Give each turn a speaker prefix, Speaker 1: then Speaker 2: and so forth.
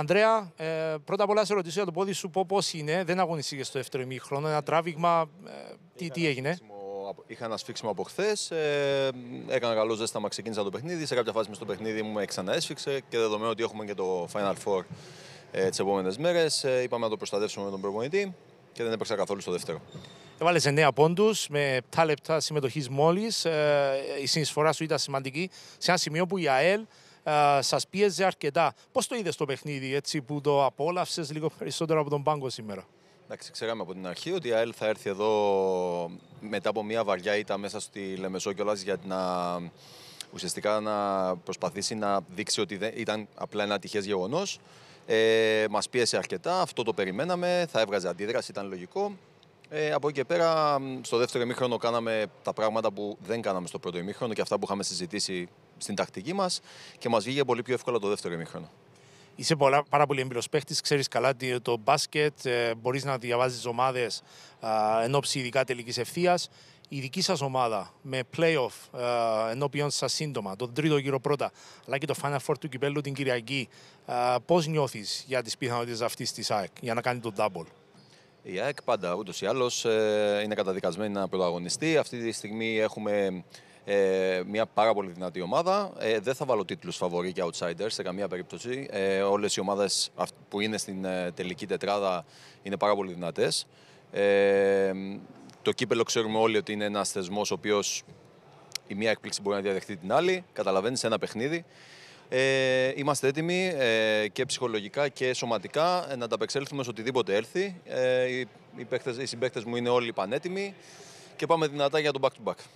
Speaker 1: Αντρέα, ε, πρώτα απ' όλα σε ρωτήσω για το πόδι σου πώς είναι. Δεν αγωνιστήκες στο δεύτερο ημίχρονο. Ένα τράβηγμα. Ε, τι, τι έγινε.
Speaker 2: Είχα ένα σφίξιμο από χθες. Ε, έκανα καλό ζέσταμα, ξεκίνησα το παιχνίδι. Σε κάποια φάση μες στο παιχνίδι μου με ξαναέσφιξε και δεδομένου ότι έχουμε και το Final Four ε, τις επόμενες μέρες, ε, είπαμε να το προστατεύσουμε με τον προπονητή και δεν έπαιξα καθόλου στο δεύτερο.
Speaker 1: Έβαλες 9 πόντους με 7 λεπτά συμμετοχής μόλις. Ε, η συνεισφορά σου ήταν σημαντική σε ένα σημείο που η ΑΕΛ ε, Σας πίεζε αρκετά. Πώς το είδες το παιχνίδι έτσι που το απόλαυσες λίγο περισσότερο από τον πάγκο σήμερα.
Speaker 2: Εντάξει, ξέραμε από την αρχή ότι η ΑΕΛ θα έρθει εδώ μετά από μια βαριά ήττα μέσα στη Λεμεσό για να ουσιαστικά να προσπαθήσει να δείξει ότι ήταν απλά ένα τυχές γεγονός. Ε, μας πίεσε αρκετά, αυτό το περιμέναμε, θα έβγαζε αντίδραση, ήταν λογικό. Ε, από εκεί και πέρα, στο δεύτερο ημίχρονο κάναμε τα πράγματα που δεν κάναμε στο πρώτο ημίχρονο και αυτά που είχαμε συζητήσει στην τακτική μας και μας βγήκε πολύ πιο εύκολα το δεύτερο ημίχρονο.
Speaker 1: Είσαι πολλά, πάρα πολύ έμπειρος παίχτης, ξέρεις καλά το μπάσκετ, ε, μπορείς να διαβάζεις ομάδες εν ώψη ειδικά τελικής ευθείας. Η δική σας ομάδα με playoff ε, ενώπιον σας σύντομα, τον τρίτο γύρο πρώτα, αλλά και το Final Four του κυπέλου την Κυριακή, πώς νιώθεις για τις πιθανότητες αυτής της ΑΕΚ για να κάνει τον double. Η ΑΕΚ πάντα ούτως ή άλλως
Speaker 2: ε, είναι καταδικασμένη να πρωταγωνιστεί. Αυτή τη στιγμή έχουμε ε, μια πάρα πολύ δυνατή ομάδα. Ε, δεν θα βάλω τίτλους φαβορή και outsiders σε καμία περίπτωση. Ε, Όλες οι ομάδες που είναι στην ε, τελική τετράδα είναι πάρα πολύ δυνατές. Ε, το κύπελο ξέρουμε όλοι ότι είναι ένας θεσμός ο οποίος η μία έκπληξη μπορεί να διαδεχτεί την άλλη. Καταλαβαίνεις ένα παιχνίδι. Ε, είμαστε έτοιμοι ε, και ψυχολογικά και σωματικά ε, να ανταπεξέλθουμε σε οτιδήποτε έρθει. Ε, οι, οι, οι συμπαίκτες μου είναι όλοι πανέτοιμοι και πάμε δυνατά για τον back-to-back.